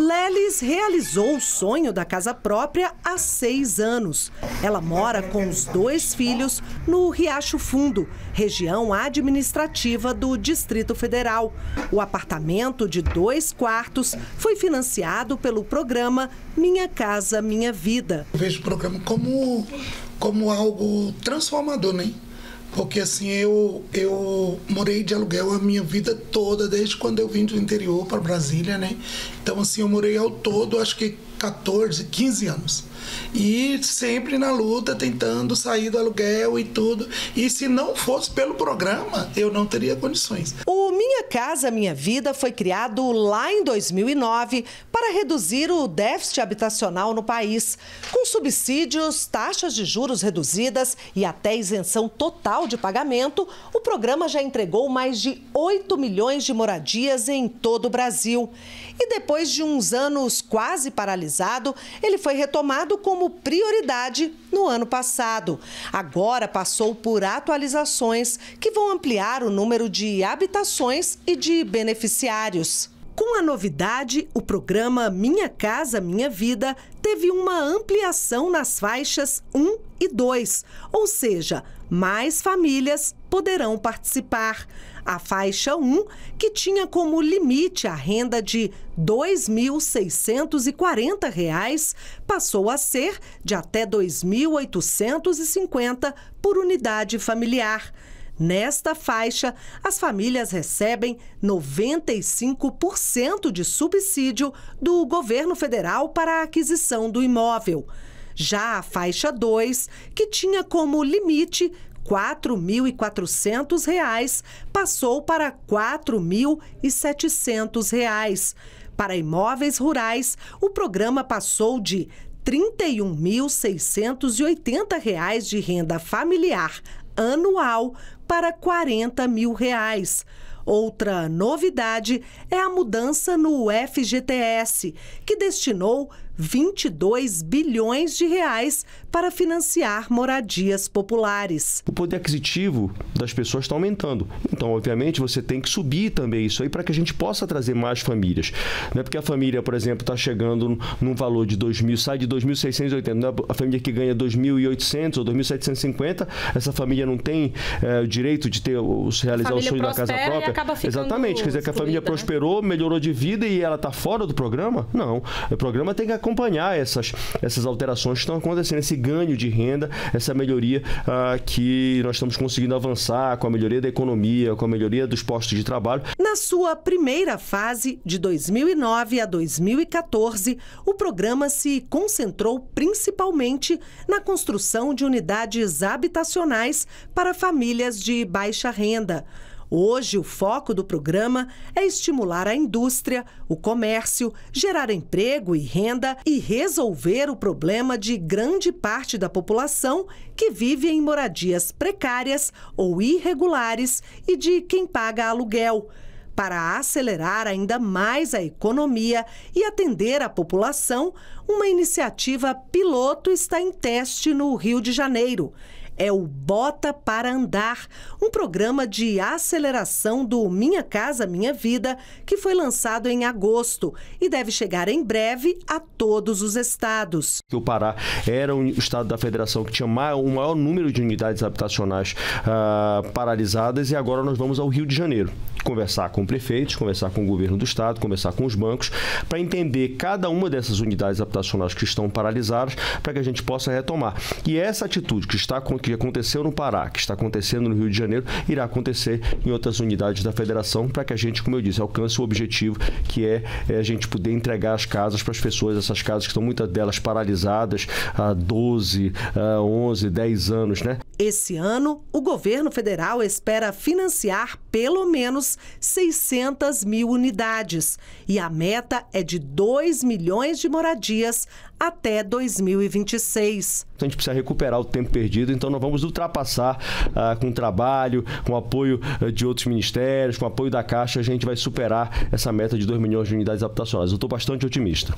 Lelis realizou o sonho da casa própria há seis anos. Ela mora com os dois filhos no Riacho Fundo, região administrativa do Distrito Federal. O apartamento de dois quartos foi financiado pelo programa Minha Casa Minha Vida. Eu vejo o programa como, como algo transformador, né? Porque assim, eu, eu morei de aluguel a minha vida toda, desde quando eu vim do interior para Brasília, né? Então, assim, eu morei ao todo, acho que 14, 15 anos. E sempre na luta, tentando sair do aluguel e tudo. E se não fosse pelo programa, eu não teria condições. O minha Casa Minha Vida foi criado lá em 2009 para reduzir o déficit habitacional no país, com subsídios, taxas de juros reduzidas e até isenção total de pagamento. O programa já entregou mais de 8 milhões de moradias em todo o Brasil. E depois de uns anos quase paralisado, ele foi retomado como prioridade no ano passado. Agora passou por atualizações que vão ampliar o número de habitações e de beneficiários. Com a novidade, o programa Minha Casa Minha Vida teve uma ampliação nas faixas 1 e 2, ou seja, mais famílias poderão participar. A faixa 1, que tinha como limite a renda de R$ 2.640, passou a ser de até R$ 2.850 por unidade familiar. Nesta faixa, as famílias recebem 95% de subsídio do governo federal para a aquisição do imóvel. Já a faixa 2, que tinha como limite R$ 4.400, passou para R$ 4.700. Para imóveis rurais, o programa passou de R$ 31.680 de renda familiar anual para 40 mil reais. Outra novidade é a mudança no FGTS, que destinou 22 bilhões de reais para financiar moradias populares. O poder aquisitivo das pessoas está aumentando. Então, obviamente, você tem que subir também isso aí para que a gente possa trazer mais famílias. Não é porque a família, por exemplo, está chegando num valor de 2.000, sai de 2.680, não é a família que ganha 2.800 ou 2.750, essa família não tem é, o direito de ter os realizar o sonho da casa própria. Exatamente, quer dizer que a família né? prosperou, melhorou de vida e ela está fora do programa? Não. O programa tem que acontecer acompanhar essas, essas alterações que estão acontecendo, esse ganho de renda, essa melhoria uh, que nós estamos conseguindo avançar com a melhoria da economia, com a melhoria dos postos de trabalho. Na sua primeira fase, de 2009 a 2014, o programa se concentrou principalmente na construção de unidades habitacionais para famílias de baixa renda. Hoje, o foco do programa é estimular a indústria, o comércio, gerar emprego e renda e resolver o problema de grande parte da população que vive em moradias precárias ou irregulares e de quem paga aluguel para acelerar ainda mais a economia e atender a população, uma iniciativa piloto está em teste no Rio de Janeiro é o Bota para Andar, um programa de aceleração do Minha Casa Minha Vida, que foi lançado em agosto e deve chegar em breve a todos os estados. O Pará era o estado da federação que tinha o maior número de unidades habitacionais uh, paralisadas e agora nós vamos ao Rio de Janeiro conversar com prefeitos, conversar com o governo do estado, conversar com os bancos, para entender cada uma dessas unidades habitacionais que estão paralisadas, para que a gente possa retomar. E essa atitude que está, que que aconteceu no Pará, que está acontecendo no Rio de Janeiro, irá acontecer em outras unidades da federação para que a gente, como eu disse, alcance o objetivo que é, é a gente poder entregar as casas para as pessoas, essas casas que estão muitas delas paralisadas há 12, 11, 10 anos, né? Esse ano, o governo federal espera financiar pelo menos 600 mil unidades e a meta é de 2 milhões de moradias até 2026. Então a gente precisa recuperar o tempo perdido. Então nós vamos ultrapassar ah, com trabalho, com apoio ah, de outros ministérios, com apoio da Caixa, a gente vai superar essa meta de 2 milhões de unidades habitacionais. Eu estou bastante otimista.